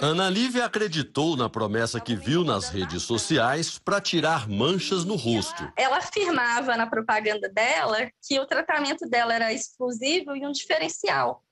Ana Lívia acreditou na promessa que viu nas redes sociais para tirar manchas no rosto. Ela afirmava na propaganda dela que o tratamento dela era exclusivo e um diferencial.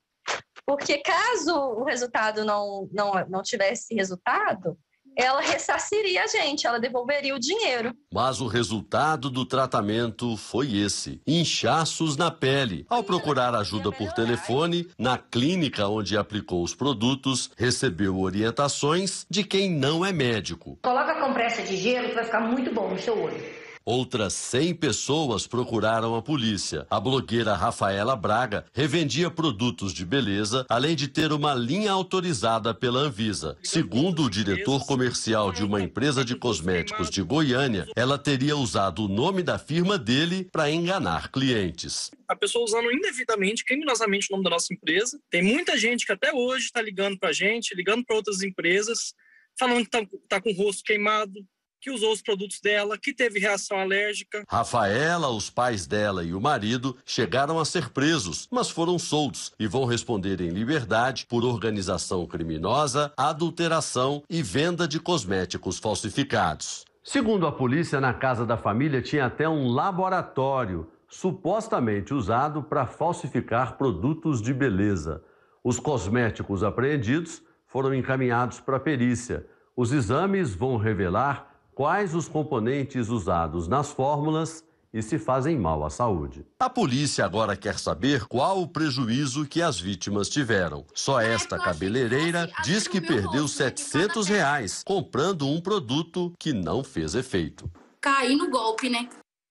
Porque caso o resultado não, não, não tivesse resultado, ela ressarciria a gente, ela devolveria o dinheiro. Mas o resultado do tratamento foi esse: inchaços na pele. Ao procurar ajuda por telefone, na clínica onde aplicou os produtos, recebeu orientações de quem não é médico. Coloca a compressa de gelo que vai ficar muito bom no seu olho. Outras 100 pessoas procuraram a polícia. A blogueira Rafaela Braga revendia produtos de beleza, além de ter uma linha autorizada pela Anvisa. Segundo o diretor comercial de uma empresa de cosméticos de Goiânia, ela teria usado o nome da firma dele para enganar clientes a pessoa usando indevidamente, criminosamente o nome da nossa empresa. Tem muita gente que até hoje está ligando para a gente, ligando para outras empresas, falando que está tá com o rosto queimado, que usou os produtos dela, que teve reação alérgica. Rafaela, os pais dela e o marido chegaram a ser presos, mas foram soltos e vão responder em liberdade por organização criminosa, adulteração e venda de cosméticos falsificados. Segundo a polícia, na casa da família tinha até um laboratório supostamente usado para falsificar produtos de beleza. Os cosméticos apreendidos foram encaminhados para a perícia. Os exames vão revelar quais os componentes usados nas fórmulas e se fazem mal à saúde. A polícia agora quer saber qual o prejuízo que as vítimas tiveram. Só esta cabeleireira diz que perdeu 700 reais comprando um produto que não fez efeito. Caí no golpe, né?